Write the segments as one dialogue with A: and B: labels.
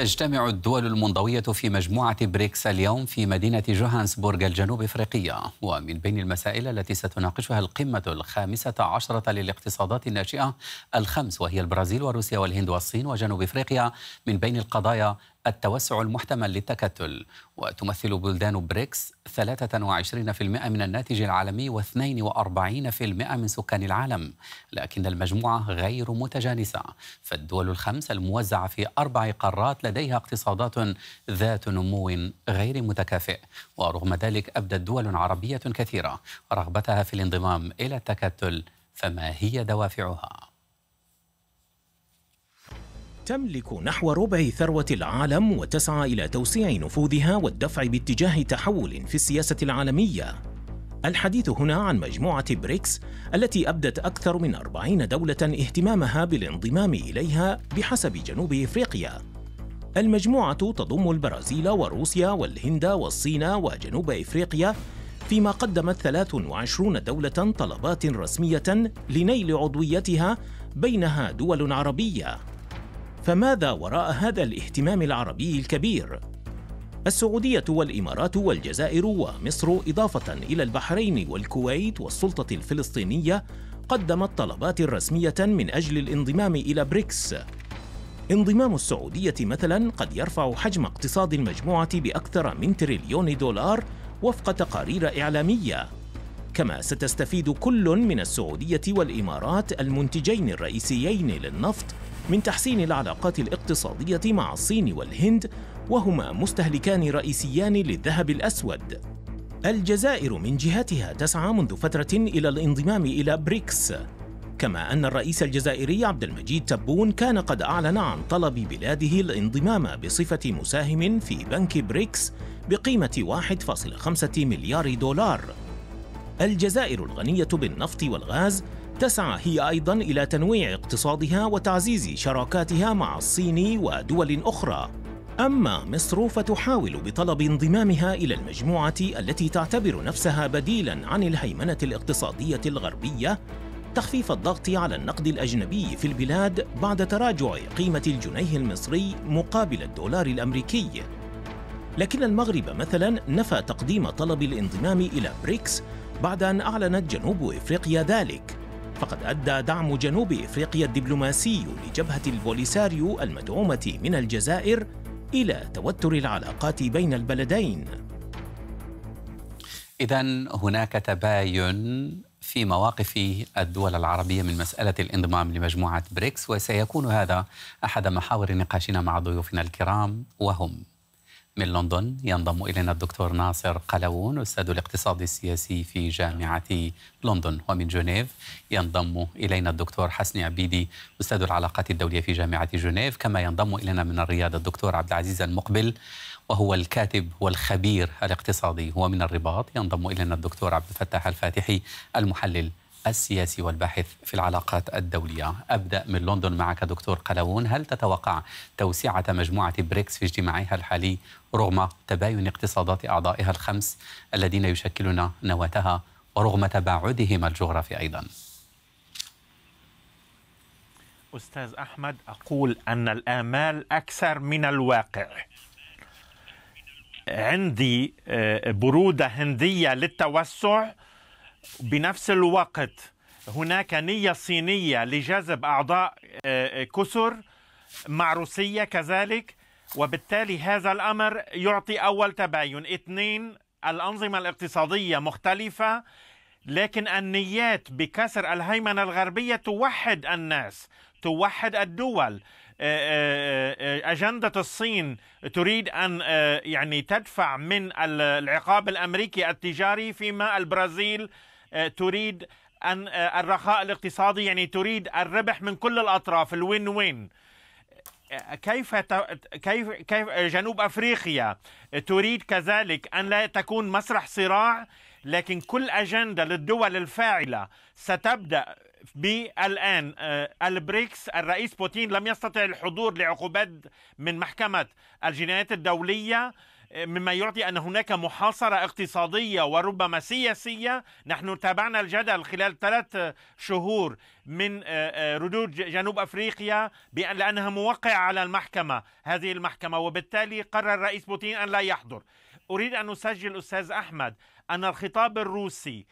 A: تجتمع الدول المنضوية في مجموعة بريكس اليوم في مدينة جوهانسبورغ الجنوب إفريقية ومن بين المسائل التي ستناقشها القمة الخامسة عشرة للاقتصادات الناشئة الخمس وهي البرازيل وروسيا والهند والصين وجنوب إفريقيا من بين القضايا التوسع المحتمل للتكتل وتمثل بلدان بريكس 23% من الناتج العالمي و42% من سكان العالم لكن المجموعة غير متجانسة فالدول الخمس الموزعة في أربع قارات لديها اقتصادات ذات نمو غير متكافئ ورغم ذلك أبدت دول عربية كثيرة رغبتها في الانضمام إلى التكتل فما هي دوافعها؟
B: تملك نحو ربع ثروة العالم وتسعى إلى توسيع نفوذها والدفع باتجاه تحول في السياسة العالمية. الحديث هنا عن مجموعة بريكس التي أبدت أكثر من 40 دولة اهتمامها بالانضمام إليها بحسب جنوب إفريقيا. المجموعة تضم البرازيل وروسيا والهند والصين وجنوب إفريقيا فيما قدمت 23 دولة طلبات رسمية لنيل عضويتها بينها دول عربية فماذا وراء هذا الاهتمام العربي الكبير؟ السعودية والإمارات والجزائر ومصر إضافة إلى البحرين والكويت والسلطة الفلسطينية قدمت طلبات رسمية من أجل الانضمام إلى بريكس انضمام السعودية مثلا قد يرفع حجم اقتصاد المجموعة بأكثر من تريليون دولار وفق تقارير إعلامية كما ستستفيد كل من السعودية والإمارات المنتجين الرئيسيين للنفط من تحسين العلاقات الاقتصادية مع الصين والهند وهما مستهلكان رئيسيان للذهب الأسود الجزائر من جهتها تسعى منذ فترة إلى الانضمام إلى بريكس كما أن الرئيس الجزائري عبد المجيد تبون كان قد أعلن عن طلب بلاده الانضمام بصفة مساهم في بنك بريكس بقيمة 1.5 مليار دولار الجزائر الغنية بالنفط والغاز تسعى هي أيضا إلى تنويع اقتصادها وتعزيز شراكاتها مع الصين ودول أخرى أما مصر فتحاول بطلب انضمامها إلى المجموعة التي تعتبر نفسها بديلاً عن الهيمنة الاقتصادية الغربية تخفيف الضغط على النقد الأجنبي في البلاد بعد تراجع قيمة الجنيه المصري مقابل الدولار الأمريكي لكن المغرب مثلاً نفى تقديم طلب الانضمام إلى بريكس بعد أن أعلنت جنوب إفريقيا ذلك فقد أدى دعم جنوب إفريقيا الدبلوماسي لجبهة البوليساريو المدعومة من الجزائر إلى توتر العلاقات بين البلدين
A: إذا هناك تباين في مواقف الدول العربية من مسألة الانضمام لمجموعة بريكس وسيكون هذا أحد محاور نقاشنا مع ضيوفنا الكرام وهم من لندن ينضم إلينا الدكتور ناصر قلوون أستاذ الاقتصاد السياسي في جامعة لندن ومن جنيف ينضم إلينا الدكتور حسني عبيدي أستاذ العلاقات الدولية في جامعة جنيف كما ينضم إلينا من الرياض الدكتور عبد العزيز المقبل وهو الكاتب والخبير الاقتصادي هو من الرباط ينضم إلينا الدكتور عبد الفتاح الفاتحي المحلل السياسي والباحث في العلاقات الدولية أبدأ من لندن معك دكتور قلاوون هل تتوقع توسعة مجموعة بريكس في اجتماعها الحالي رغم تباين اقتصادات أعضائها الخمس الذين يشكلون نواتها ورغم تباعدهم الجغرافي أيضاً؟
C: استاذ احمد اقول ان الامال اكثر من الواقع عندي آه، بروده هنديه للتوسع بنفس الوقت هناك نية صينية لجذب أعضاء آه، آه، كسر مع روسيا كذلك وبالتالي هذا الأمر يعطي أول تباين اثنين الأنظمة الاقتصادية مختلفة لكن النيات بكسر الهيمنة الغربية توحد الناس توحد الدول آه، أجندة الصين تريد أن يعني تدفع من العقاب الأمريكي التجاري فيما البرازيل آه، تريد أن آه، الرخاء الاقتصادي يعني تريد الربح من كل الأطراف الوين وين آه، كيف كيف كيف جنوب افريقيا تريد كذلك ان لا تكون مسرح صراع لكن كل اجنده للدول الفاعله ستبدا بالان البريكس الرئيس بوتين لم يستطع الحضور لعقوبات من محكمه الجنايات الدوليه مما يعطي ان هناك محاصره اقتصاديه وربما سياسيه نحن تابعنا الجدل خلال ثلاث شهور من آه، آه، ردود جنوب افريقيا بان لانها موقعه على المحكمه هذه المحكمه وبالتالي قرر الرئيس بوتين ان لا يحضر اريد ان اسجل استاذ احمد ان الخطاب الروسي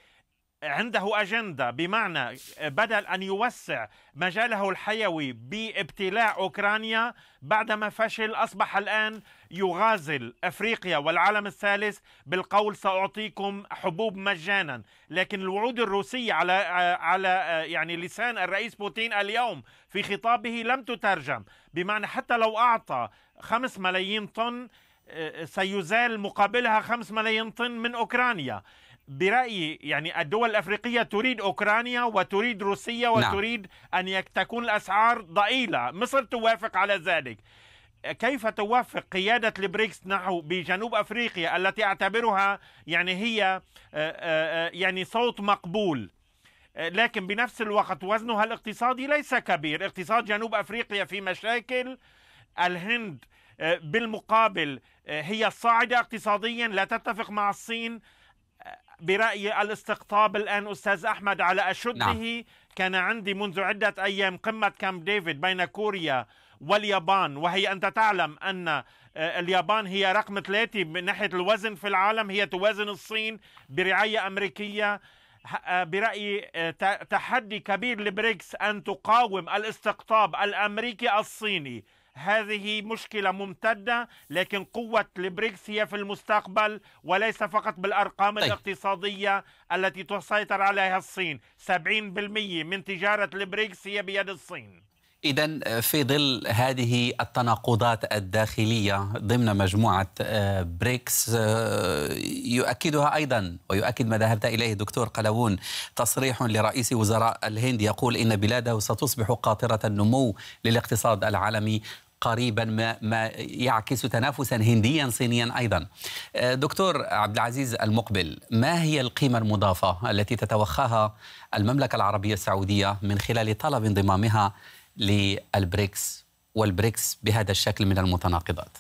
C: عنده اجنده بمعنى بدل ان يوسع مجاله الحيوي بابتلاع اوكرانيا بعدما فشل اصبح الان يغازل افريقيا والعالم الثالث بالقول ساعطيكم حبوب مجانا، لكن الوعود الروسيه على على يعني لسان الرئيس بوتين اليوم في خطابه لم تترجم، بمعنى حتى لو اعطى 5 ملايين طن آه، سيزال مقابلها 5 ملايين طن من اوكرانيا. برأيي يعني الدول الأفريقية تريد أوكرانيا وتريد روسيا نعم. وتريد نعم. أن تكون الأسعار ضئيلة مصر توافق على ذلك كيف توافق قيادة البريكس نحو بجنوب أفريقيا التي أعتبرها يعني هي آه، آه، آه، يعني صوت مقبول لكن بنفس الوقت وزنها الاقتصادي ليس كبير اقتصاد جنوب أفريقيا في مشاكل الهند بالمقابل هي صاعدة اقتصاديا لا تتفق مع الصين برأيي الاستقطاب الآن أستاذ أحمد على أشده نعم. كان عندي منذ عدة أيام قمة كامب ديفيد بين كوريا واليابان وهي أنت تعلم أن آه، اليابان هي رقم ثلاثة من ناحية الوزن في العالم هي توازن الصين برعاية أمريكية آه، برأيي آه، تحدي كبير لبريكس أن تقاوم الاستقطاب الأمريكي الصيني هذه مشكلة ممتدة لكن قوة البريكس هي في المستقبل وليس فقط بالأرقام طيب. الاقتصادية التي تسيطر عليها الصين 70% من تجارة البريكس هي بيد الصين
A: إذا آه، في ظل هذه التناقضات الداخلية ضمن مجموعة آه، بريكس آه، يؤكدها أيضا ويؤكد ما ذهبت إليه دكتور قلوون تصريح لرئيس وزراء الهند يقول إن بلاده ستصبح قاطرة النمو للاقتصاد العالمي قريبا ما, ما يعكس تنافسا هنديا صينيا أيضا آه، دكتور عبد العزيز المقبل ما هي القيمة المضافة التي تتوخاها المملكة العربية السعودية من خلال طلب انضمامها للبريكس والبريكس بهذا الشكل من المتناقضات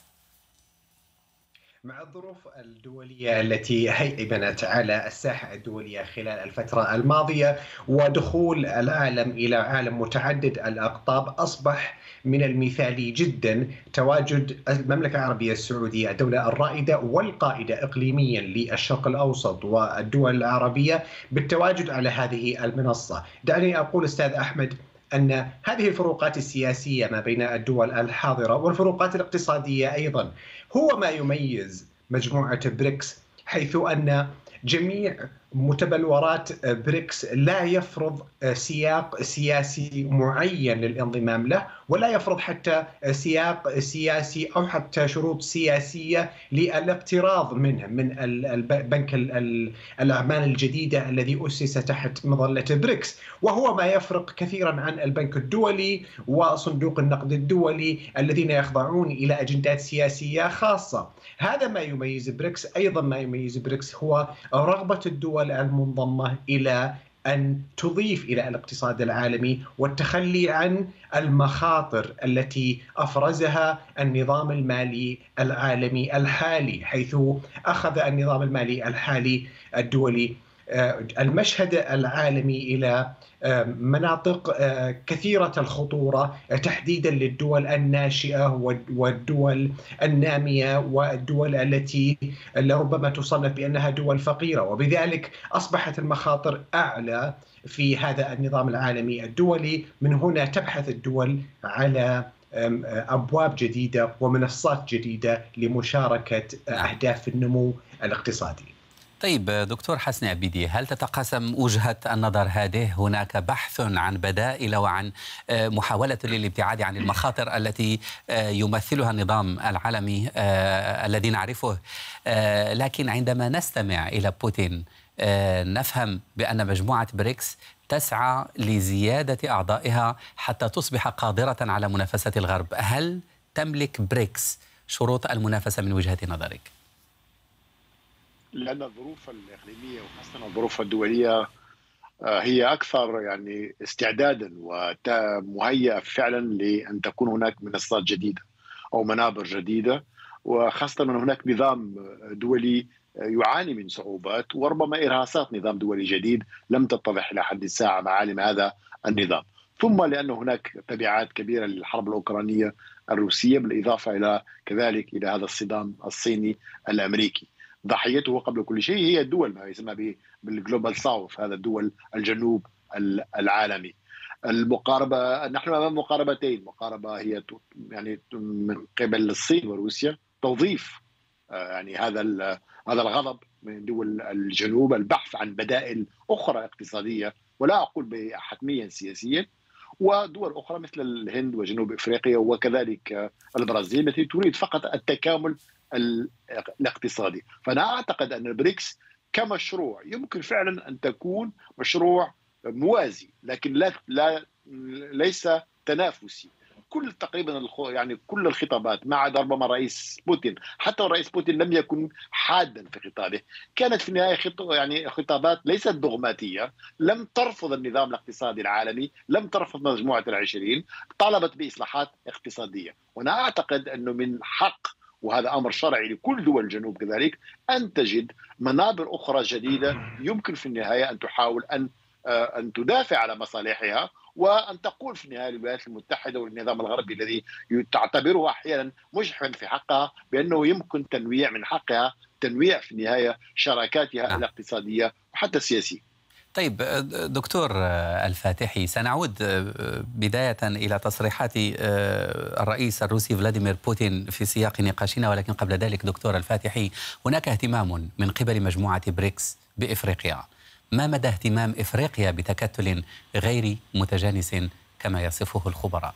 D: مع الظروف الدولية التي هيمنت على الساحة الدولية خلال الفترة الماضية ودخول العالم إلى عالم متعدد الأقطاب أصبح من المثالي جدا تواجد المملكة العربية السعودية الدولة الرائدة والقائدة إقليميا للشرق الأوسط والدول العربية بالتواجد على هذه المنصة دعني أقول أستاذ أحمد ان هذه الفروقات السياسيه ما بين الدول الحاضره والفروقات الاقتصاديه ايضا هو ما يميز مجموعه بريكس حيث ان جميع متبلورات آه، بريكس لا يفرض آه، سياق سياسي معين للانضمام له ولا يفرض حتى آه، سياق سياسي او حتى شروط سياسيه للاقتراض منه من بنك الاعمال الجديده الذي اسس تحت مظله بريكس وهو ما يفرق كثيرا عن البنك الدولي وصندوق النقد الدولي الذين يخضعون الى اجندات سياسيه خاصه هذا ما يميز بريكس ايضا ما يميز بريكس هو رغبه الدول الدول المنضمة إلى أن تضيف إلى الاقتصاد العالمي والتخلي عن المخاطر التي أفرزها النظام المالي العالمي الحالي حيث أخذ النظام المالي الحالي الدولي آه، المشهد العالمي الى آه، مناطق آه، كثيرة الخطورة تحديدا للدول الناشئة والدول النامية والدول التي ربما تصنف بأنها دول فقيرة وبذلك أصبحت المخاطر أعلى في هذا النظام العالمي الدولي من هنا تبحث الدول على ابواب جديده ومنصات جديده لمشاركه اهداف النمو الاقتصادي
A: طيب دكتور حسن عبيدي هل تتقاسم وجهة النظر هذه هناك بحث عن بدائل وعن آه، محاولة للابتعاد عن المخاطر التي آه، يمثلها النظام العالمي آه، الذي نعرفه لكن عندما نستمع إلى بوتين نفهم بأن مجموعة بريكس تسعى لزيادة أعضائها حتى تصبح قادرة على منافسة الغرب هل تملك بريكس شروط المنافسة من وجهة نظرك؟
E: لان الظروف الاقليميه وخاصه الظروف الدوليه آه، هي اكثر يعني استعدادا ومهيئه فعلا لان تكون هناك منصات جديده او منابر جديده وخاصه من هناك نظام دولي آه، يعاني من صعوبات وربما ارهاصات نظام دولي جديد لم تتضح الى حد الساعه معالم هذا النظام، ثم لان هناك تبعات كبيره للحرب الاوكرانيه الروسيه بالاضافه الى كذلك الى هذا الصدام الصيني الامريكي. ضحيته قبل كل شيء هي الدول ما يسمى بالجلوبال ساوث هذا الدول الجنوب العالمي المقاربه نحن امام مقاربتين مقاربه هي يعني من قبل الصين وروسيا توظيف آه، يعني هذا هذا الغضب من دول الجنوب البحث عن بدائل اخرى اقتصاديه ولا اقول حتميا سياسيا ودول اخرى مثل الهند وجنوب افريقيا وكذلك البرازيل التي تريد فقط التكامل الاقتصادي فأنا أعتقد أن البريكس كمشروع يمكن فعلا أن تكون مشروع موازي لكن لا, لا ليس تنافسي كل تقريبا يعني كل الخطابات ما عدا ربما رئيس بوتين حتى الرئيس بوتين لم يكن حادا في خطابه كانت في النهايه يعني خطابات ليست دogmaتيه لم ترفض النظام الاقتصادي العالمي لم ترفض مجموعه العشرين طالبت باصلاحات اقتصاديه وانا اعتقد انه من حق وهذا امر شرعي لكل دول الجنوب كذلك ان تجد منابر اخرى جديده يمكن في النهايه ان تحاول ان آه، ان تدافع على مصالحها وان تقول في النهايه للولايات المتحده والنظام الغربي الذي تعتبره احيانا مجحفا في حقها بانه يمكن تنويع من حقها تنويع في النهايه شراكاتها نعم. الاقتصاديه وحتى السياسيه.
A: طيب دكتور الفاتحي سنعود آه، بداية إلى تصريحات آه، الرئيس الروسي فلاديمير بوتين في سياق نقاشنا ولكن قبل ذلك دكتور الفاتحي هناك اهتمام من قبل مجموعة بريكس بإفريقيا ما مدى اهتمام إفريقيا بتكتل غير متجانس كما يصفه الخبراء؟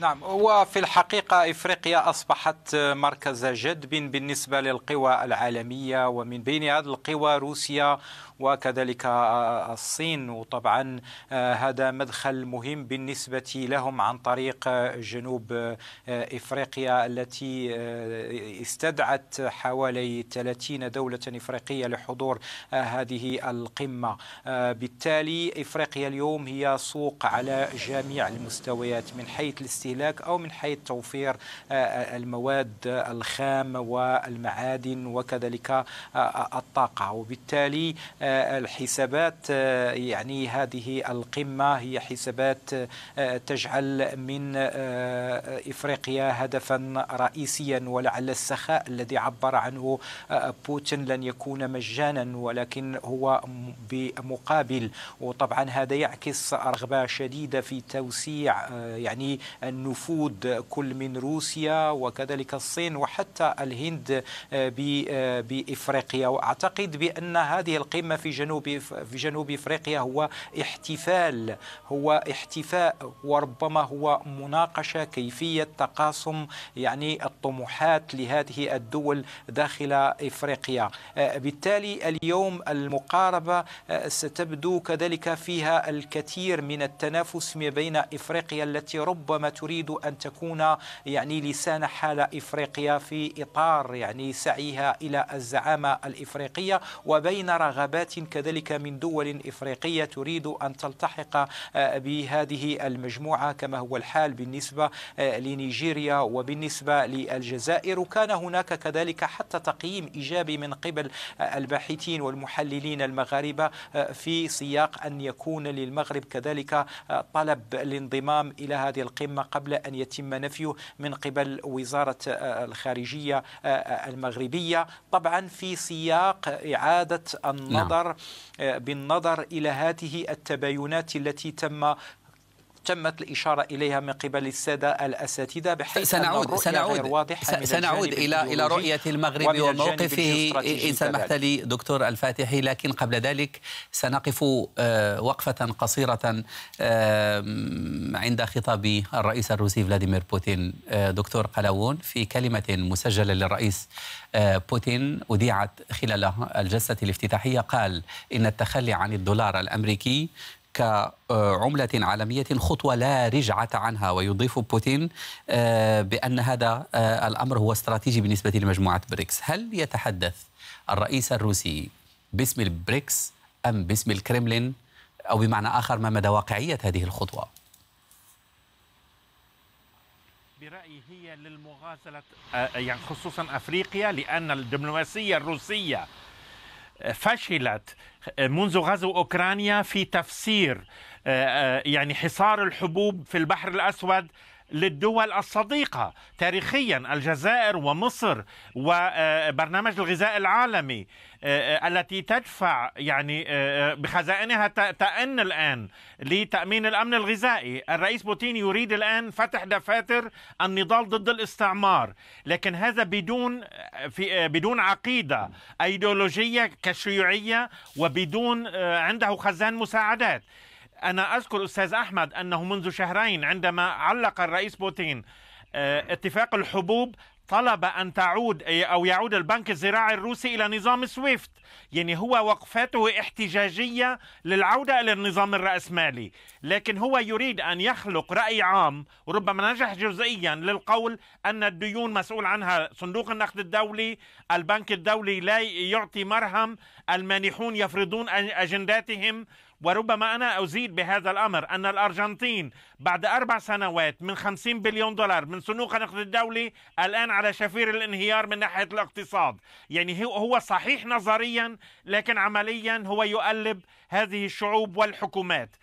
F: نعم وفي الحقيقة إفريقيا أصبحت مركز جذب بالنسبة للقوى العالمية ومن بين هذه القوى روسيا وكذلك آه، آه، الصين وطبعا آه، هذا مدخل مهم بالنسبة لهم عن طريق جنوب إفريقيا التي استدعت حوالي 30 دولة إفريقية لحضور هذه القمة بالتالي إفريقيا اليوم هي سوق على جميع المستويات من حيث الاستهلاك أو من حيث توفير المواد الخام والمعادن وكذلك الطاقة وبالتالي الحسابات آه، يعني هذه القمة هي حسابات آه، تجعل من آه، إفريقيا هدفا رئيسيا ولعل السخاء الذي عبر عنه بوتين لن يكون مجانا ولكن هو بمقابل وطبعا هذا يعكس رغبة شديدة في توسيع يعني النفوذ كل من روسيا وكذلك الصين وحتى الهند بإفريقيا وأعتقد بأن هذه القمة في جنوب في جنوب افريقيا هو احتفال هو احتفاء وربما هو مناقشه كيفيه تقاسم يعني الطموحات لهذه الدول داخل افريقيا آه، بالتالي اليوم المقاربه آه، ستبدو كذلك فيها الكثير من التنافس ما بين افريقيا التي ربما تريد ان تكون يعني لسان حال افريقيا في اطار يعني سعيها الى الزعامه الافريقيه وبين رغبات عشرات كذلك من دول إفريقية تريد أن تلتحق آه، بهذه المجموعة كما هو الحال بالنسبة آه، لنيجيريا وبالنسبة للجزائر وكان هناك كذلك حتى تقييم إيجابي من قبل آه، الباحثين والمحللين المغاربة في سياق أن يكون للمغرب كذلك طلب الانضمام إلى هذه القمة قبل أن يتم نفيه من قبل وزارة الخارجية المغربية طبعا في سياق إعادة النظر نعم. بالنظر آه، بالنظر إلى هذه التباينات التي تم تمت الإشارة إليها من قبل السادة الأساتذة بحيث سنعود سنعود واضحة سنعود إلى إلى رؤية المغرب وموقفه إن سمحت
A: لي دكتور الفاتحي لكن قبل ذلك سنقف آه، وقفة قصيرة عند خطاب الرئيس الروسي فلاديمير بوتين آه، دكتور قلاوون في كلمة مسجلة للرئيس آه، بوتين أذيعت خلال الجلسة الافتتاحية قال إن التخلي عن الدولار الأمريكي كعملة عالمية خطوة لا رجعة عنها ويضيف بوتين آه، بأن هذا آه، الأمر هو استراتيجي بالنسبة لمجموعة بريكس هل يتحدث الرئيس الروسي باسم البريكس أم باسم الكريملين أو بمعنى آخر ما مدى واقعية هذه الخطوة
C: برأيي هي للمغازلة آه،
A: يعني خصوصا
C: أفريقيا لأن الدبلوماسية الروسية فشلت آه، منذ غزو اوكرانيا في تفسير آه، آه، يعني حصار الحبوب في البحر الاسود للدول الصديقة تاريخيا الجزائر ومصر وبرنامج الغذاء العالمي آه، آه، التي تدفع يعني آه، بخزائنها تأن الآن لتأمين الأمن الغذائي الرئيس بوتين يريد الآن فتح دفاتر النضال ضد الاستعمار لكن هذا بدون في بدون عقيدة أيديولوجية كشيوعية وبدون عنده خزان مساعدات أنا أذكر أستاذ أحمد أنه منذ شهرين عندما علق الرئيس بوتين آه، اتفاق الحبوب طلب أن تعود آه، أو يعود البنك الزراعي الروسي إلى نظام سويفت يعني هو وقفاته احتجاجية للعودة إلى النظام الرأسمالي لكن هو يريد أن يخلق رأي عام وربما نجح جزئيا للقول أن الديون مسؤول عنها صندوق النقد الدولي البنك الدولي لا يعطي مرهم المانحون يفرضون أجنداتهم وربما أنا أزيد بهذا الأمر أن الأرجنتين بعد أربع سنوات من 50 بليون دولار من صندوق النقد الدولي الآن على شفير الانهيار من ناحية الاقتصاد يعني هو صحيح نظريا لكن عمليا هو يؤلب هذه الشعوب والحكومات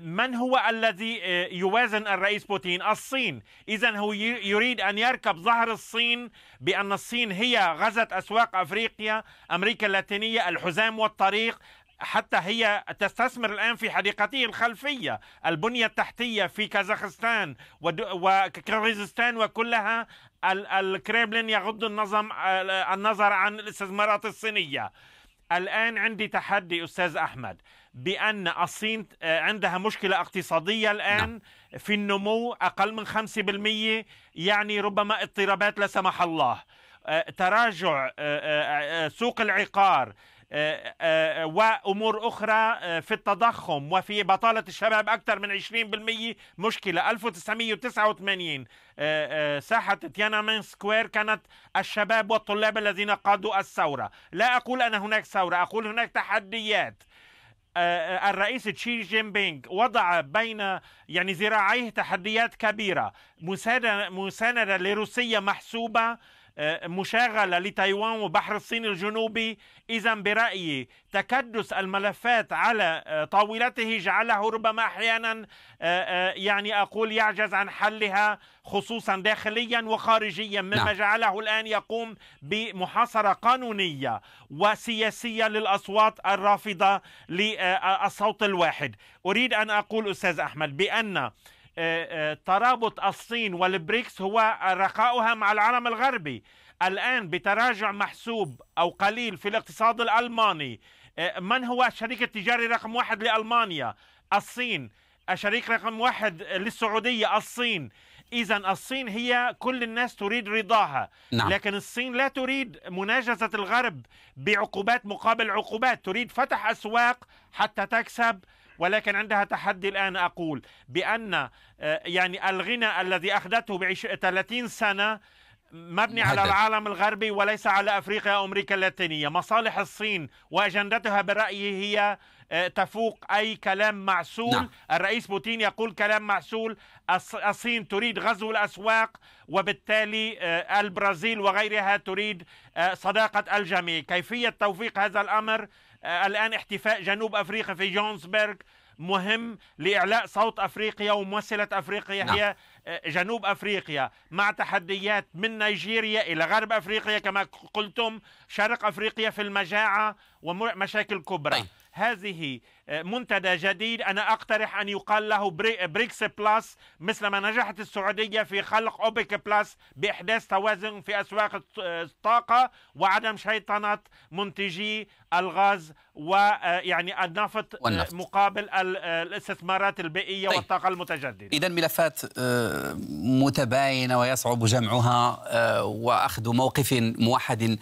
C: من هو الذي آه، يوازن الرئيس بوتين؟ الصين، اذا هو يريد ان يركب ظهر الصين بان الصين هي غزت اسواق افريقيا، امريكا اللاتينيه، الحزام والطريق، حتى هي تستثمر الآن في حديقته الخلفية البنية التحتية في كازاخستان وكيرغيزستان وكلها الكريملين يغض آه، النظر عن الاستثمارات الصينية الآن عندي تحدي أستاذ أحمد بأن الصين آه، عندها مشكلة اقتصادية الآن نعم. في النمو أقل من 5% يعني ربما اضطرابات لا سمح الله آه، تراجع سوق العقار آه، آه، وامور اخرى آه، في التضخم وفي بطاله الشباب اكثر من 20% مشكله 1989 ساحه تيانامين سكوير كانت الشباب والطلاب الذين قادوا الثوره لا اقول ان هناك ثوره اقول هناك تحديات الرئيس تشي جين بينغ وضع بين يعني ذراعيه تحديات كبيره مساندة, مساندة لروسيا محسوبه آه، مشاغله لتايوان وبحر الصين الجنوبي اذا برايي تكدس الملفات على آه، طاولته جعله ربما احيانا آه، يعني اقول يعجز عن حلها خصوصا داخليا وخارجيا مما نعم. جعله الان يقوم بمحاصره قانونيه وسياسيه للاصوات الرافضه للصوت الواحد اريد ان اقول استاذ احمد بان آه، آه، ترابط الصين والبريكس هو رخاؤها مع العالم الغربي الآن بتراجع محسوب أو قليل في الاقتصاد الألماني آه، من هو الشريك التجاري رقم واحد لألمانيا الصين الشريك رقم واحد للسعودية الصين إذا الصين هي كل الناس تريد رضاها نعم. لكن الصين لا تريد مناجزة الغرب بعقوبات مقابل عقوبات تريد فتح أسواق حتى تكسب ولكن عندها تحدي الآن أقول بأن آه، يعني الغنى الذي أخذته بعش... 30 سنة مبني على العالم الغربي وليس على افريقيا او امريكا اللاتينيه، مصالح الصين واجندتها برايي هي آه، تفوق اي كلام معسول، نعم. الرئيس بوتين يقول كلام معسول، الصين تريد غزو الاسواق وبالتالي آه، البرازيل وغيرها تريد صداقه الجميع، كيفيه توفيق هذا الامر آه، الآن احتفاء جنوب أفريقيا في جونسبرغ مهم لإعلاء صوت أفريقيا وممثلة أفريقيا نعم. هي آه، جنوب أفريقيا مع تحديات من نيجيريا إلى غرب أفريقيا كما قلتم شرق أفريقيا في المجاعة ومشاكل كبرى طيب. هذه آه، منتدى جديد أنا أقترح أن يقال له بريكس بلس مثل ما نجحت السعودية في خلق أوبك بلس بإحداث توازن في أسواق آه، الطاقة وعدم شيطنة منتجي الغاز ويعني آه، النفط, والنفط. مقابل الاستثمارات البيئية طيب. والطاقة المتجددة إذا
A: ملفات متباينة ويصعب جمعها وأخذ موقف موحد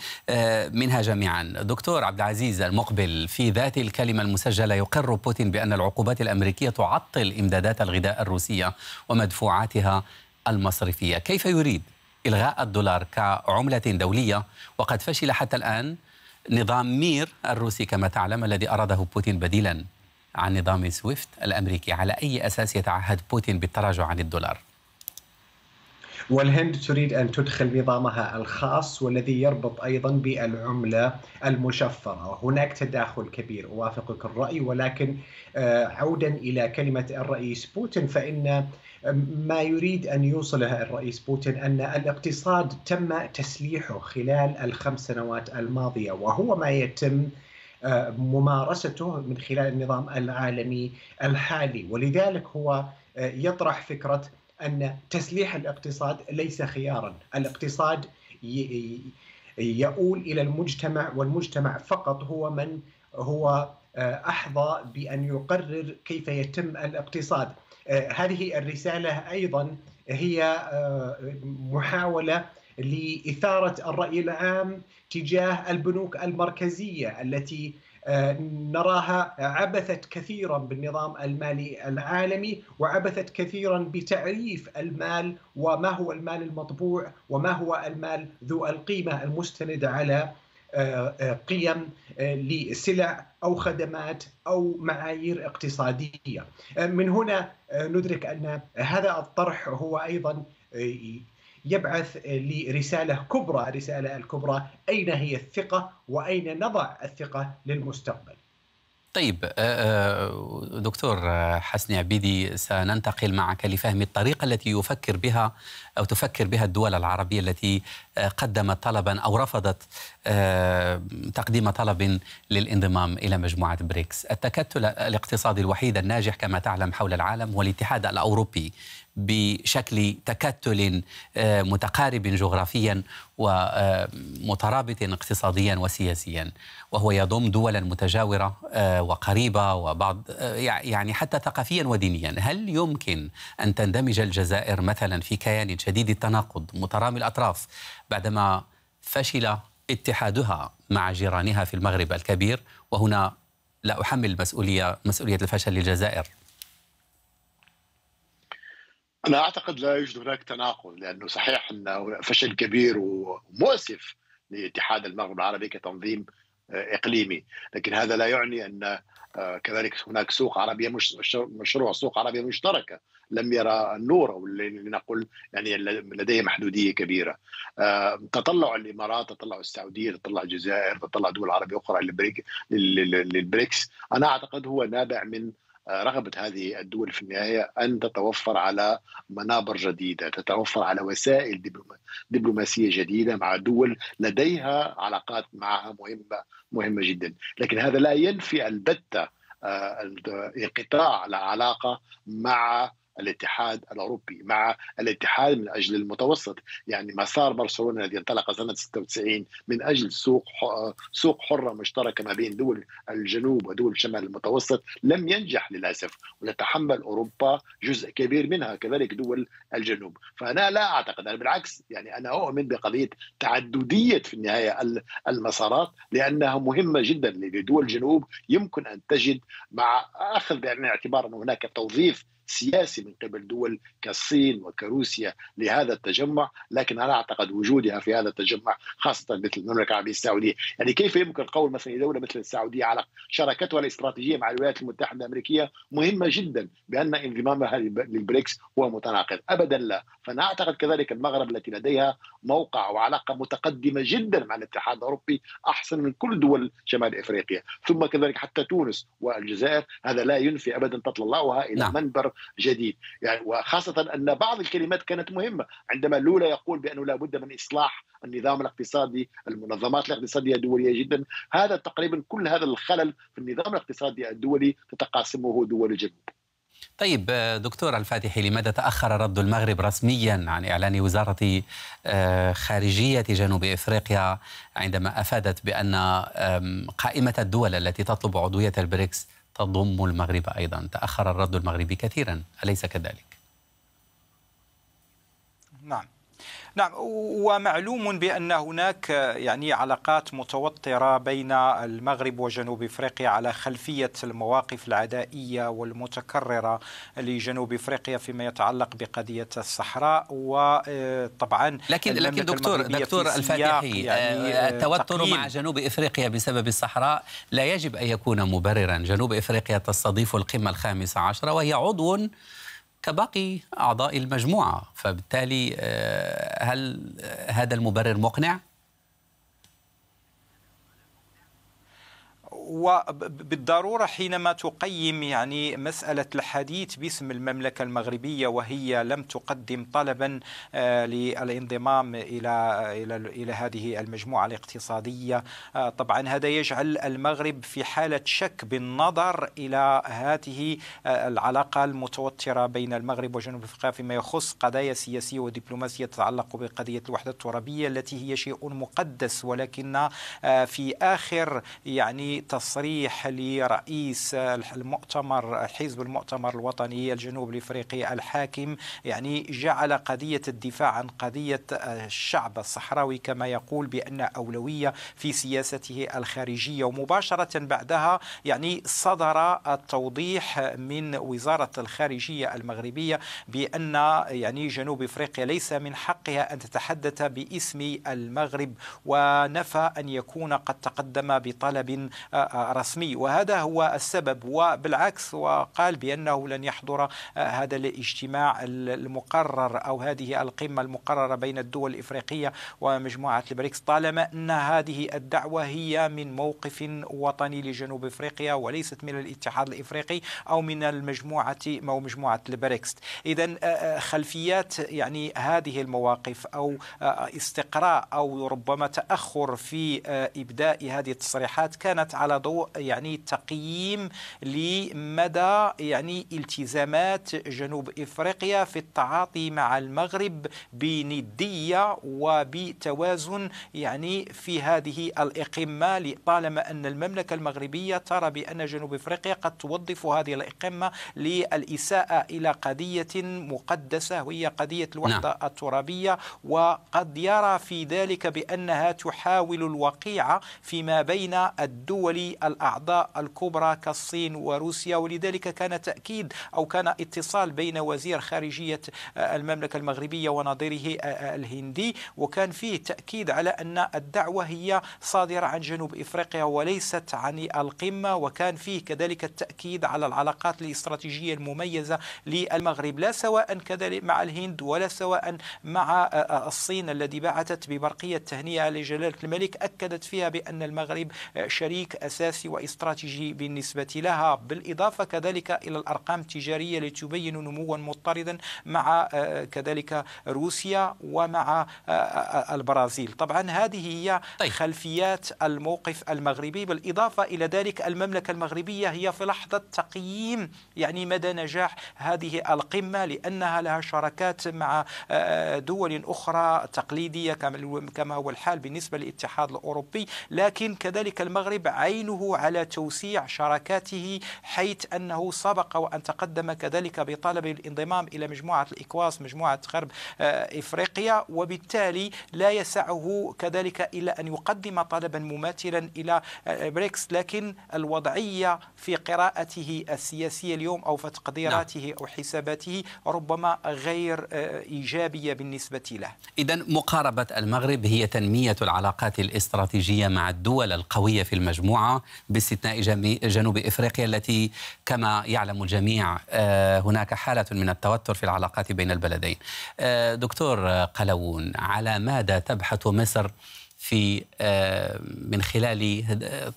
A: منها جميعا دكتور عبد العزيز المقبل في ذات الكلمة المسجلة يقال يقر بوتين بأن العقوبات الأمريكية تعطل إمدادات الغذاء الروسية ومدفوعاتها المصرفية كيف يريد إلغاء الدولار كعملة دولية وقد فشل حتى الآن نظام مير الروسي كما تعلم الذي أراده بوتين بديلا عن نظام سويفت الأمريكي على أي أساس يتعهد بوتين بالتراجع عن الدولار
D: والهند تريد أن تدخل نظامها الخاص والذي يربط أيضا بالعملة المشفرة هناك تداخل كبير أوافقك الرأي ولكن آه، عودا إلى كلمة الرئيس بوتين فإن آه، ما يريد أن يوصله الرئيس بوتين أن الاقتصاد تم تسليحه خلال الخمس سنوات الماضية وهو ما يتم آه، ممارسته من خلال النظام العالمي الحالي ولذلك هو يطرح فكره ان تسليح الاقتصاد ليس خيارا، الاقتصاد يؤول الى المجتمع والمجتمع فقط هو من هو آه، احظى بان يقرر كيف يتم الاقتصاد. آه، هذه الرساله ايضا هي آه، محاوله لاثاره الراي العام تجاه البنوك المركزيه التي نراها عبثت كثيرا بالنظام المالي العالمي وعبثت كثيرا بتعريف المال وما هو المال المطبوع وما هو المال ذو القيمه المستند على آه، آه، قيم آه، لسلع او خدمات او معايير اقتصاديه. من هنا ندرك ان هذا الطرح هو ايضا يبعث لرساله كبرى، الرساله الكبرى اين هي الثقه واين نضع الثقه للمستقبل.
A: طيب آه، آه، دكتور حسني عبيدي سننتقل معك لفهم الطريقه التي يفكر بها او تفكر بها الدول العربيه التي آه، قدمت طلبا او رفضت تقديم طلب للانضمام الى مجموعه بريكس، التكتل الاقتصادي الوحيد الناجح كما تعلم حول العالم هو الاتحاد الاوروبي بشكل تكتل آه، متقارب جغرافيا ومترابط آه، اقتصاديا وسياسيا وهو يضم دولا متجاوره آه، وقريبه وبعض يعني حتى ثقافيا ودينيا هل يمكن ان تندمج الجزائر مثلا في كيان شديد التناقض مترامي الاطراف بعدما فشل اتحادها مع جيرانها في المغرب الكبير وهنا لا احمل مسؤوليه مسؤوليه الفشل للجزائر
E: انا اعتقد لا يوجد هناك تناقض لانه صحيح انه فشل كبير ومؤسف لاتحاد المغرب العربي كتنظيم آه، اقليمي، لكن هذا لا يعني ان آه، كذلك هناك سوق عربيه مش مشروع سوق عربيه مشتركه لم يرى النور او لنقل يعني لديه محدوديه كبيره. آه، تطلع الامارات، تطلع السعوديه، تطلع الجزائر، تطلع دول عربيه اخرى للبريكس، انا اعتقد هو نابع من رغبه هذه الدول في النهايه ان تتوفر على منابر جديده، تتوفر على وسائل دبلوماسيه جديده مع دول لديها علاقات معها مهمه مهمه جدا، لكن هذا لا ينفي البته انقطاع آه، العلاقه مع الاتحاد الاوروبي مع الاتحاد من اجل المتوسط يعني مسار برشلونه الذي انطلق سنه 96 من اجل سوق سوق حره مشتركه ما بين دول الجنوب ودول شمال المتوسط لم ينجح للاسف وتتحمل اوروبا جزء كبير منها كذلك دول الجنوب فانا لا اعتقد أنا بالعكس يعني انا اؤمن بقضيه تعدديه في النهايه المسارات لانها مهمه جدا لدول الجنوب يمكن ان تجد مع اخذ بعين يعني الاعتبار ان هناك توظيف سياسي من قبل دول كالصين وكروسيا لهذا التجمع لكن أنا أعتقد وجودها في هذا التجمع خاصة مثل المملكة العربية السعودية يعني كيف يمكن القول مثلا دولة مثل السعودية على شراكتها الاستراتيجية مع الولايات المتحدة الأمريكية مهمة جدا بأن انضمامها للبريكس هو متناقض أبدا لا فأنا أعتقد كذلك المغرب التي لديها موقع وعلاقة متقدمة جدا مع الاتحاد الأوروبي أحسن من كل دول شمال إفريقيا ثم كذلك حتى تونس والجزائر هذا لا ينفي أبدا تطلعها إلى نعم. منبر جديد يعني وخاصة أن بعض الكلمات كانت مهمة عندما لولا يقول بأنه لا بد من إصلاح النظام الاقتصادي المنظمات الاقتصادية الدولية جدا هذا تقريبا كل هذا الخلل في النظام الاقتصادي الدولي تتقاسمه دول الجنوب
A: طيب دكتور الفاتحي لماذا تأخر رد المغرب رسميا عن إعلان وزارة آه، خارجية جنوب إفريقيا عندما أفادت بأن قائمة الدول التي تطلب عضوية البريكس تضم المغرب أيضا تأخر الرد المغربي كثيرا أليس كذلك؟
F: نعم ومعلوم بأن هناك يعني علاقات متوترة بين المغرب وجنوب إفريقيا على خلفية المواقف العدائية والمتكررة لجنوب إفريقيا فيما يتعلق بقضية الصحراء وطبعا آه، لكن لكن دكتور دكتور الفاتحي يعني آه، التوتر مع
A: جنوب إفريقيا بسبب الصحراء لا يجب أن يكون مبررا جنوب إفريقيا تستضيف القمة الخامسة عشرة وهي عضو كباقي أعضاء المجموعة فبالتالي آه، هل آه، هذا المبرر مقنع؟
F: وبالضروره حينما تقيم يعني مساله الحديث باسم المملكه المغربيه وهي لم تقدم طلبا آه، للانضمام الى الى الى هذه المجموعه الاقتصاديه آه، طبعا هذا يجعل المغرب في حاله شك بالنظر الى هذه آه، العلاقه المتوتره بين المغرب وجنوب افريقيا فيما يخص قضايا سياسيه ودبلوماسيه تتعلق بقضيه الوحده الترابيه التي هي شيء مقدس ولكن في اخر يعني تصريح لرئيس المؤتمر حزب المؤتمر الوطني الجنوب الافريقي الحاكم يعني جعل قضيه الدفاع عن قضيه آه، الشعب الصحراوي كما يقول بان اولويه في سياسته الخارجيه ومباشره بعدها يعني صدر التوضيح من وزاره الخارجيه المغربيه بان يعني جنوب افريقيا ليس من حقها ان تتحدث باسم المغرب ونفى ان يكون قد تقدم بطلب آه، رسمي وهذا هو السبب وبالعكس وقال بأنه لن يحضر آه، هذا الاجتماع المقرر أو هذه القمة المقررة بين الدول الإفريقية ومجموعة البريكس طالما أن هذه الدعوة هي من موقف وطني لجنوب إفريقيا وليست من الاتحاد الإفريقي أو من المجموعة أو مجموعة البريكس إذا آه، آه، خلفيات يعني هذه المواقف أو استقراء أو ربما تأخر في إبداء هذه التصريحات كانت على ضوء يعني تقييم لمدى يعني التزامات جنوب افريقيا في التعاطي مع المغرب بنديه وبتوازن يعني في هذه الاقمه طالما ان المملكه المغربيه ترى بان جنوب افريقيا قد توظف هذه الاقمه للاساءه الى قضيه مقدسه وهي قضيه الوحده نعم. الترابيه وقد يرى في ذلك بانها تحاول الوقيعه فيما بين الدول الأعضاء الكبرى كالصين وروسيا ولذلك كان تأكيد أو كان اتصال بين وزير خارجية آه، المملكة المغربية ونظيره آه، آه، الهندي وكان فيه تأكيد على أن الدعوة هي صادرة عن جنوب إفريقيا وليست عن القمة وكان فيه كذلك التأكيد على العلاقات الاستراتيجية المميزة للمغرب لا سواء كذلك مع الهند ولا سواء مع الصين الذي بعثت ببرقية تهنئة لجلالة الملك أكدت فيها بأن المغرب شريك أساسي واستراتيجي بالنسبة لها بالإضافة كذلك إلى الأرقام التجارية التي تبين نموا مضطردا مع آه، كذلك روسيا ومع آه، آه، البرازيل طبعا هذه هي طيب. خلفيات الموقف المغربي بالإضافة إلى ذلك المملكة المغربية هي في لحظة تقييم يعني مدى نجاح هذه القمة لأنها لها شراكات مع دول أخرى تقليدية كما هو الحال بالنسبة للاتحاد الأوروبي لكن كذلك المغرب عين سيله على توسيع شراكاته حيث أنه سبق وأن تقدم كذلك بطلب الانضمام إلى مجموعة الإكواس مجموعة غرب آه، إفريقيا وبالتالي لا يسعه كذلك إلا أن يقدم طلبا مماثلا إلى آه، بريكس لكن الوضعية في قراءته السياسية اليوم أو في تقديراته نعم. أو حساباته ربما غير آه، إيجابية بالنسبة له
A: إذا مقاربة المغرب هي تنمية العلاقات الاستراتيجية مع الدول القوية في المجموعة باستثناء جنوب إفريقيا التي كما يعلم الجميع آه، هناك حالة من التوتر في العلاقات بين البلدين آه، دكتور قلوون على ماذا تبحث مصر في آه، من خلال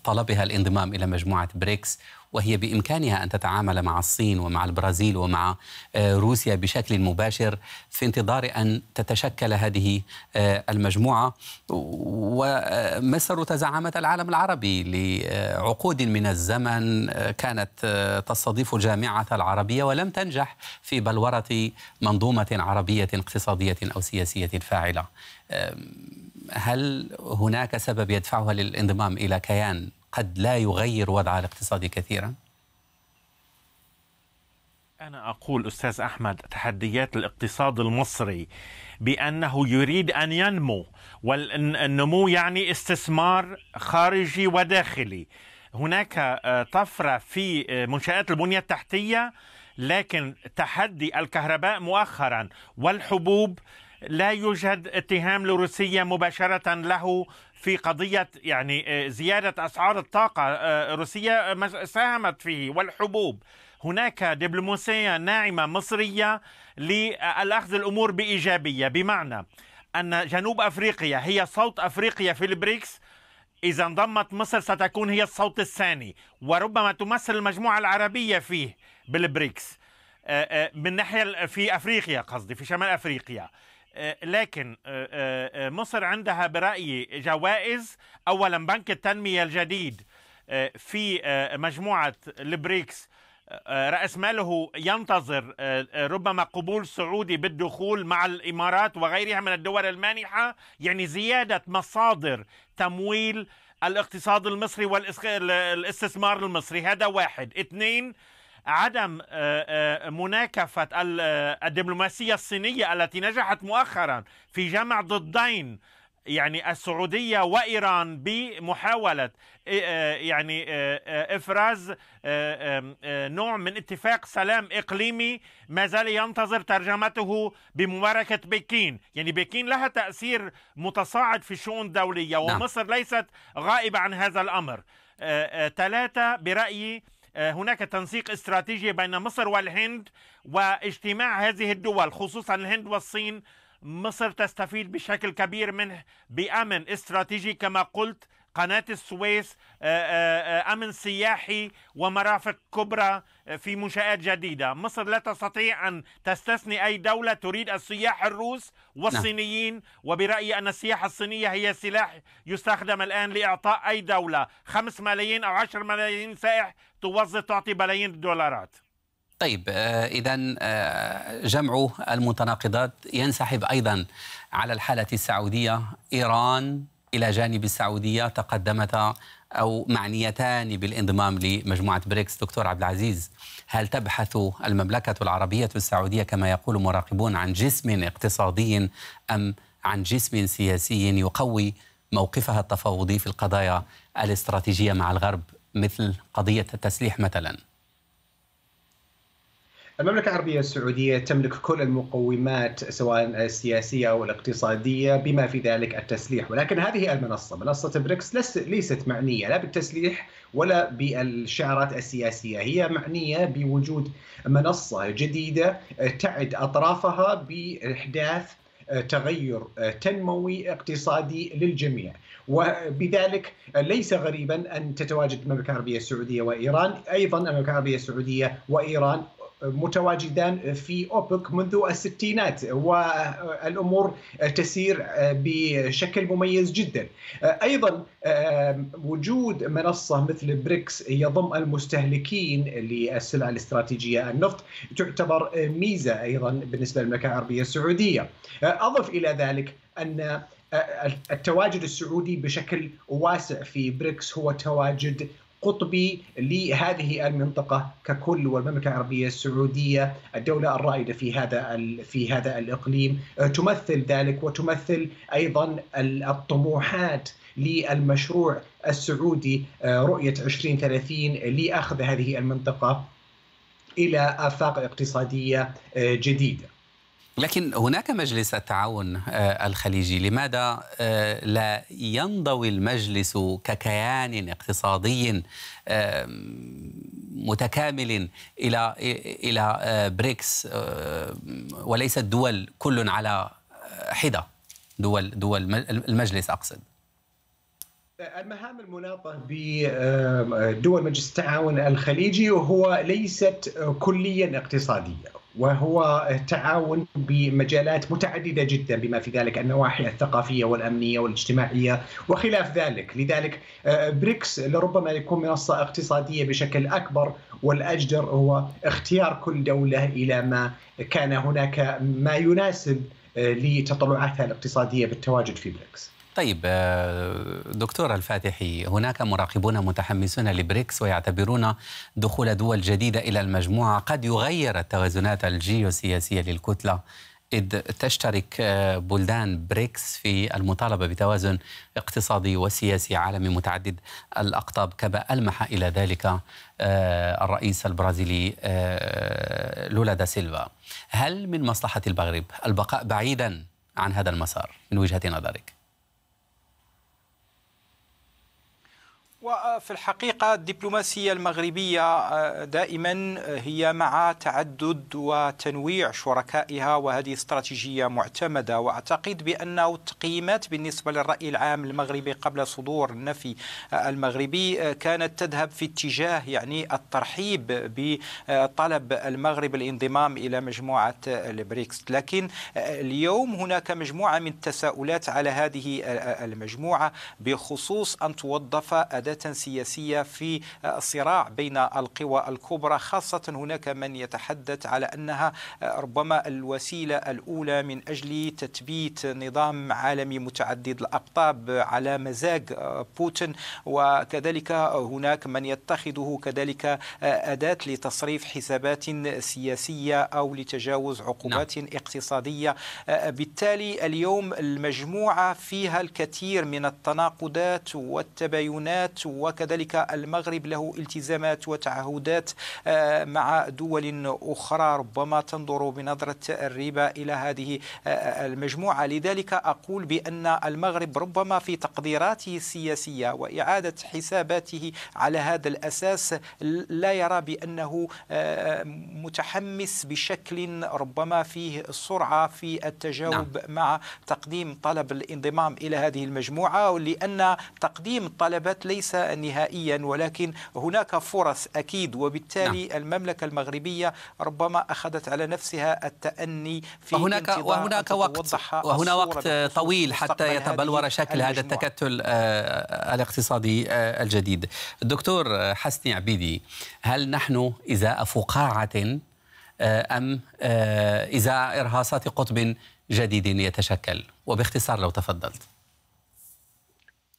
A: طلبها الانضمام إلى مجموعة بريكس وهي بامكانها ان تتعامل مع الصين ومع البرازيل ومع آه، روسيا بشكل مباشر في انتظار ان تتشكل هذه آه، المجموعه ومصر آه، تزعمت العالم العربي لعقود من الزمن كانت تستضيف الجامعه العربيه ولم تنجح في بلوره منظومه عربيه اقتصاديه او سياسيه فاعله هل هناك سبب يدفعها للانضمام الى كيان قد لا يغير وضع الاقتصادي كثيرا؟
C: أنا أقول أستاذ أحمد تحديات الاقتصاد المصري بأنه يريد أن ينمو والنمو يعني استثمار خارجي وداخلي هناك آه، طفرة في آه، منشآت البنية التحتية لكن تحدي الكهرباء مؤخرا والحبوب لا يوجد اتهام لروسيا مباشرة له في قضية يعني آه، زيادة أسعار الطاقة آه، روسيا ساهمت فيه والحبوب هناك دبلوماسية ناعمة مصرية للأخذ الأمور بإيجابية بمعنى أن جنوب أفريقيا هي صوت أفريقيا في البريكس إذا انضمت مصر ستكون هي الصوت الثاني وربما تمثل المجموعة العربية فيه بالبريكس آه، من ناحية في أفريقيا قصدي في شمال أفريقيا آه، لكن آه، آه، مصر عندها برأيي جوائز أولا بنك التنمية الجديد في مجموعة البريكس رأس ماله ينتظر ربما قبول سعودي بالدخول مع الإمارات وغيرها من الدول المانحة يعني زيادة مصادر تمويل الاقتصاد المصري والاستثمار المصري هذا واحد اثنين عدم آه، آه، مناكفة آه، الدبلوماسية الصينية التي نجحت مؤخرا في جمع ضدين يعني السعوديه وايران بمحاوله يعني افراز نوع من اتفاق سلام اقليمي ما زال ينتظر ترجمته بمباركه بكين، يعني بكين لها تاثير متصاعد في الشؤون الدوليه نعم. ومصر ليست غائبه عن هذا الامر. ثلاثه برايي آه، هناك تنسيق استراتيجي بين مصر والهند واجتماع هذه الدول خصوصا الهند والصين مصر تستفيد بشكل كبير منه بأمن استراتيجي كما قلت قناة السويس آه، آه، أمن سياحي ومرافق كبرى في منشآت جديدة مصر لا تستطيع أن تستثني أي دولة تريد السياح الروس نعم. والصينيين وبرأيي أن السياحة الصينية هي سلاح يستخدم الآن لإعطاء أي دولة 5 ملايين أو 10 ملايين سائح توظف تعطي بلايين الدولارات
A: طيب آه، اذا آه، جمع المتناقضات ينسحب ايضا على الحاله السعوديه ايران الى جانب السعوديه تقدمتا او معنيتان بالانضمام لمجموعه بريكس دكتور عبد العزيز هل تبحث المملكه العربيه السعوديه كما يقول مراقبون عن جسم اقتصادي ام عن جسم سياسي يقوي موقفها التفاوضي في القضايا الاستراتيجيه مع الغرب مثل قضية التسليح مثلا؟
D: المملكة العربية السعودية تملك كل المقومات سواء السياسية أو الاقتصادية بما في ذلك التسليح ولكن هذه المنصة منصة بريكس ليست معنية لا بالتسليح ولا بالشعارات السياسية هي معنية بوجود منصة جديدة تعد أطرافها بإحداث تغير تنموي اقتصادي للجميع وبذلك ليس غريبا أن تتواجد المملكة العربية السعودية وإيران أيضا المملكة العربية السعودية وإيران متواجدان في اوبك منذ الستينات والامور تسير بشكل مميز جدا. ايضا وجود منصه مثل بريكس يضم المستهلكين للسلع الاستراتيجيه النفط تعتبر ميزه ايضا بالنسبه للمملكه العربيه السعوديه. اضف الى ذلك ان التواجد السعودي بشكل واسع في بريكس هو تواجد قطبي لهذه المنطقه ككل والمملكه العربيه السعوديه الدوله الرائده في هذا في هذا الاقليم أه، تمثل ذلك وتمثل ايضا الطموحات للمشروع السعودي أه، رؤيه 2030 لاخذ هذه المنطقه الى افاق اقتصاديه
A: أه، جديده. لكن هناك مجلس التعاون آه، الخليجي لماذا آه، لا ينضوي المجلس ككيان اقتصادي متكامل الى الى آه، بريكس وليس الدول كل على حده دول دول المجلس اقصد
D: المهام المناطة بدول مجلس التعاون الخليجي هو ليست كليا اقتصادية وهو تعاون بمجالات متعددة جدا بما في ذلك النواحي الثقافية والأمنية والاجتماعية وخلاف ذلك لذلك آه، بريكس لربما يكون منصة اقتصادية بشكل أكبر والأجدر هو اختيار كل دولة إلى ما كان هناك ما يناسب آه، لتطلعاتها الاقتصادية بالتواجد في بريكس
A: طيب آه، دكتور الفاتحي هناك مراقبون متحمسون لبريكس ويعتبرون دخول دول جديدة إلى المجموعة قد يغير التوازنات الجيوسياسية للكتلة إذ تشترك آه، بلدان بريكس في المطالبة بتوازن اقتصادي وسياسي عالمي متعدد الأقطاب كما ألمح إلى ذلك آه، الرئيس البرازيلي لولا دا سيلفا هل من مصلحة المغرب البقاء بعيدا عن هذا المسار من وجهة نظرك؟
F: وفي الحقيقة الدبلوماسية المغربية آه، دائما آه، هي مع تعدد وتنويع شركائها وهذه استراتيجية معتمدة وأعتقد بأنه التقييمات بالنسبة للرأي العام المغربي قبل صدور النفي آه، المغربي كانت تذهب في اتجاه يعني الترحيب بطلب المغرب الانضمام إلى مجموعة البريكس لكن اليوم هناك مجموعة من التساؤلات على هذه المجموعة بخصوص أن توظف أداة قيادات سياسية في الصراع بين القوى الكبرى خاصة هناك من يتحدث على أنها ربما الوسيلة الأولى من أجل تثبيت نظام عالمي متعدد الأقطاب على مزاج بوتين وكذلك هناك من يتخذه كذلك أداة لتصريف حسابات سياسية أو لتجاوز عقوبات نعم. اقتصادية بالتالي اليوم المجموعة فيها الكثير من التناقضات والتباينات وكذلك المغرب له التزامات وتعهدات آه، مع دول أخرى ربما تنظر بنظرة الربا إلى هذه آه، المجموعة لذلك أقول بأن المغرب ربما في تقديراته السياسية وإعادة حساباته على هذا الأساس لا يرى بأنه آه، متحمس بشكل ربما فيه السرعة في التجاوب نعم. مع تقديم طلب الانضمام إلى هذه المجموعة لأن تقديم الطلبات ليس ليس نهائيا ولكن هناك فرص أكيد وبالتالي نعم. المملكة المغربية ربما أخذت على نفسها التأني في وهناك وهناك وقت وهنا وقت طويل حتى يتبلور شكل هذا
A: التكتل آه، الاقتصادي آه، الجديد دكتور آه، حسني عبيدي هل نحن إزاء فقاعة أم إزاء إرهاصات قطب جديد يتشكل وباختصار لو تفضلت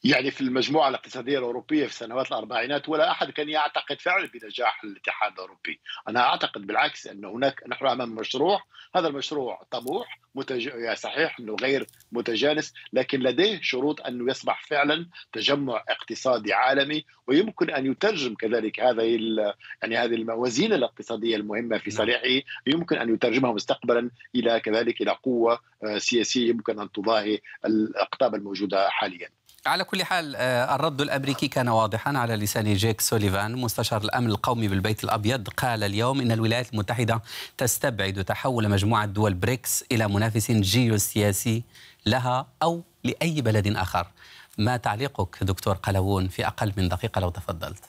E: يعني في المجموعة الاقتصادية الأوروبية في سنوات الأربعينات ولا أحد كان يعتقد فعلا بنجاح الاتحاد الأوروبي أنا أعتقد بالعكس أن هناك نحن أمام مشروع هذا المشروع طموح متج... يعني صحيح أنه غير متجانس لكن لديه شروط أنه يصبح فعلا تجمع اقتصادي عالمي ويمكن أن يترجم كذلك هذا ال... يعني هذه الموازين الاقتصادية المهمة في نعم. صالحه يمكن أن يترجمها مستقبلا إلى كذلك إلى قوة آه، سياسية يمكن أن تضاهي الأقطاب الموجودة حاليا
A: على كل حال آه، الرد الامريكي كان واضحا على لسان جيك سوليفان مستشار الامن القومي بالبيت الابيض قال اليوم ان الولايات المتحده تستبعد تحول مجموعه دول بريكس الى منافس جيوسياسي لها او لاي بلد اخر. ما تعليقك دكتور قلوون في اقل من دقيقه لو تفضلت؟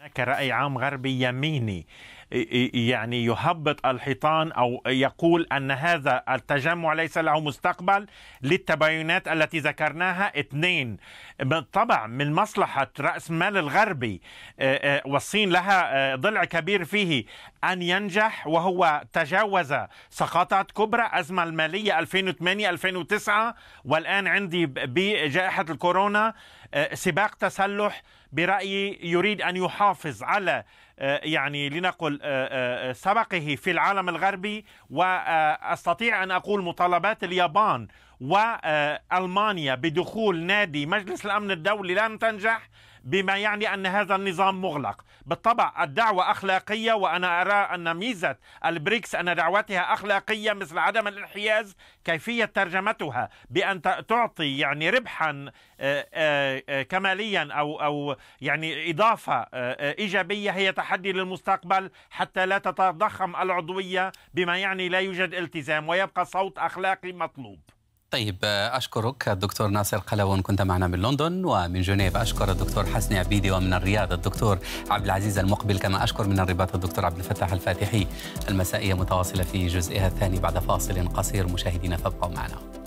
C: هناك رأي عام غربي يميني يعني يهبط الحيطان او يقول ان هذا التجمع ليس له مستقبل للتباينات التي ذكرناها اثنين طبعا من مصلحه راس مال الغربي والصين لها ضلع كبير فيه ان ينجح وهو تجاوز سقطات كبرى ازمه الماليه 2008 2009 والان عندي بجائحه الكورونا سباق تسلح برايي يريد ان يحافظ على آه، يعني لنقل آه، آه، سبقه في العالم الغربي واستطيع ان اقول مطالبات اليابان والمانيا بدخول نادي مجلس الامن الدولي لن تنجح بما يعني أن هذا النظام مغلق بالطبع الدعوة أخلاقية وأنا أرى أن ميزة البريكس أن دعوتها أخلاقية مثل عدم الانحياز كيفية ترجمتها بأن تعطي يعني ربحا آه، آه، آه، كماليا أو أو يعني إضافة إيجابية هي تحدي للمستقبل حتى لا تتضخم العضوية بما يعني لا يوجد التزام ويبقى صوت أخلاقي مطلوب
A: طيب أشكرك الدكتور ناصر قلوون كنت معنا من لندن ومن جنيف أشكر الدكتور حسني عبيدي ومن الرياض الدكتور عبد العزيز المقبل كما أشكر من الرباط الدكتور عبد الفتاح الفاتحي المسائية متواصلة في جزئها الثاني بعد فاصل قصير مشاهدينا فابقوا معنا